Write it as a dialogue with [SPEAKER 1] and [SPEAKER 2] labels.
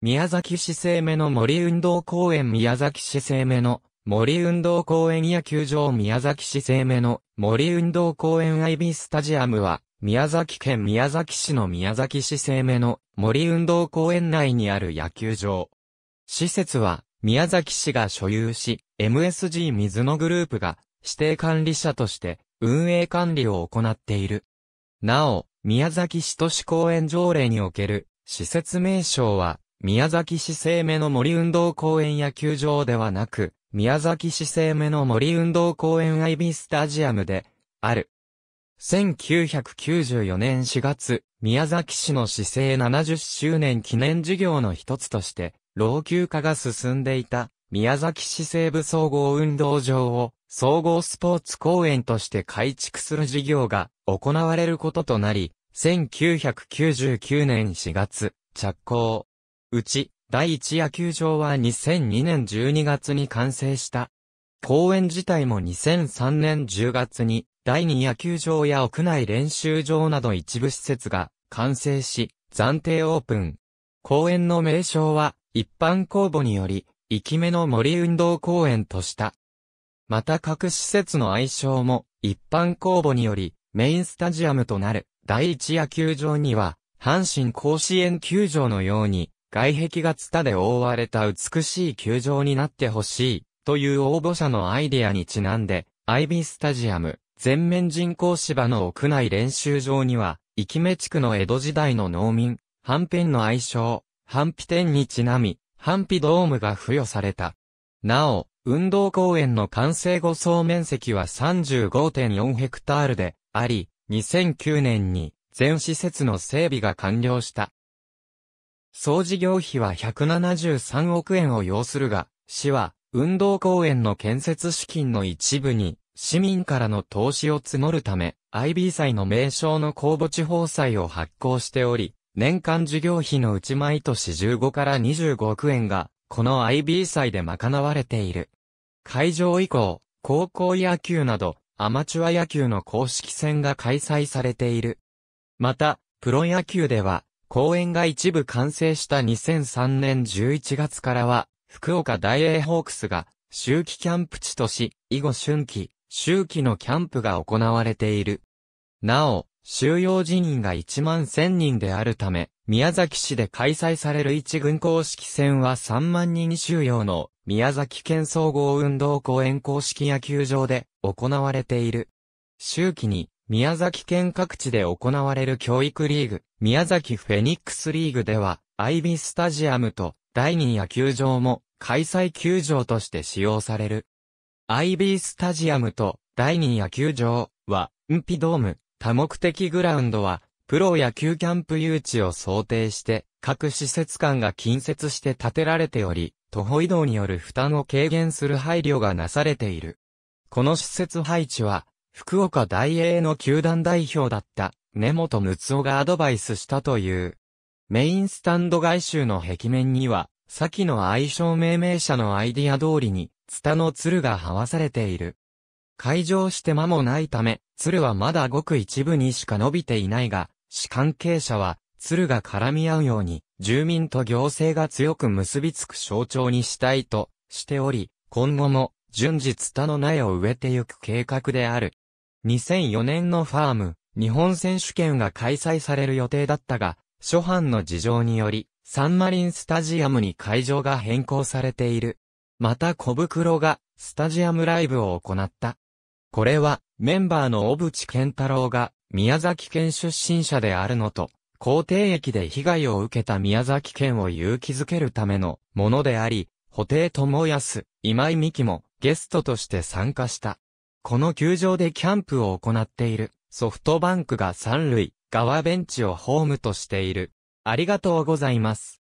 [SPEAKER 1] 宮崎市生目の森運動公園宮崎市生目の森運動公園野球場宮崎市生目の森運動公園 IB スタジアムは宮崎県宮崎市の宮崎市生目の森運動公園内にある野球場。施設は宮崎市が所有し MSG 水野グループが指定管理者として運営管理を行っている。なお、宮崎市都市公園条例における施設名称は宮崎市生目の森運動公園野球場ではなく、宮崎市生目の森運動公園 IB スタジアムで、ある。1994年4月、宮崎市の市政70周年記念事業の一つとして、老朽化が進んでいた、宮崎市西部総合運動場を、総合スポーツ公園として改築する事業が行われることとなり、1999年4月、着工。うち、第一野球場は2002年12月に完成した。公園自体も2003年10月に、第二野球場や屋内練習場など一部施設が完成し、暫定オープン。公園の名称は、一般公募により、生き目の森運動公園とした。また各施設の愛称も、一般公募により、メインスタジアムとなる、第一野球場には、阪神甲子園球場のように、外壁がツタで覆われた美しい球場になってほしい、という応募者のアイデアにちなんで、アイビースタジアム、全面人工芝の屋内練習場には、生き目地区の江戸時代の農民、ハンペンの愛称、ハンピ店にちなみ、ハンピドームが付与された。なお、運動公園の完成後総面積は35.4ヘクタールであり、2009年に全施設の整備が完了した。総事業費は173億円を要するが、市は、運動公園の建設資金の一部に、市民からの投資を募るため、IB 祭の名称の公募地方祭を発行しており、年間事業費のうち毎年15から25億円が、この IB 祭で賄われている。会場以降、高校野球など、アマチュア野球の公式戦が開催されている。また、プロ野球では、公園が一部完成した2003年11月からは、福岡大英ホークスが、秋季キャンプ地とし、以後春季、秋季のキャンプが行われている。なお、収容人員が1万1000人であるため、宮崎市で開催される一軍公式戦は3万人収容の宮崎県総合運動公園公式野球場で行われている。秋季に宮崎県各地で行われる教育リーグ、宮崎フェニックスリーグでは、アイビースタジアムと第2野球場も開催球場として使用される。アイビースタジアムと第2野球場は、ンピドーム、多目的グラウンドは、プロ野球キャンプ誘致を想定して、各施設間が近接して建てられており、徒歩移動による負担を軽減する配慮がなされている。この施設配置は、福岡大英の球団代表だった根本睦夫がアドバイスしたという。メインスタンド外周の壁面には、先の愛称命名者のアイディア通りに、ツタの鶴が這わされている。会場して間もないため、鶴はまだごく一部にしか伸びていないが、市関係者は、鶴が絡み合うように、住民と行政が強く結びつく象徴にしたいとしており、今後も順次ツタの苗を植えてゆく計画である。2004年のファーム、日本選手権が開催される予定だったが、諸般の事情により、サンマリンスタジアムに会場が変更されている。また小袋が、スタジアムライブを行った。これは、メンバーの小渕健太郎が、宮崎県出身者であるのと、皇帝駅で被害を受けた宮崎県を勇気づけるためのものであり、布袋智康、今井美希も、ゲストとして参加した。この球場でキャンプを行っているソフトバンクが三塁側ベンチをホームとしている。ありがとうございます。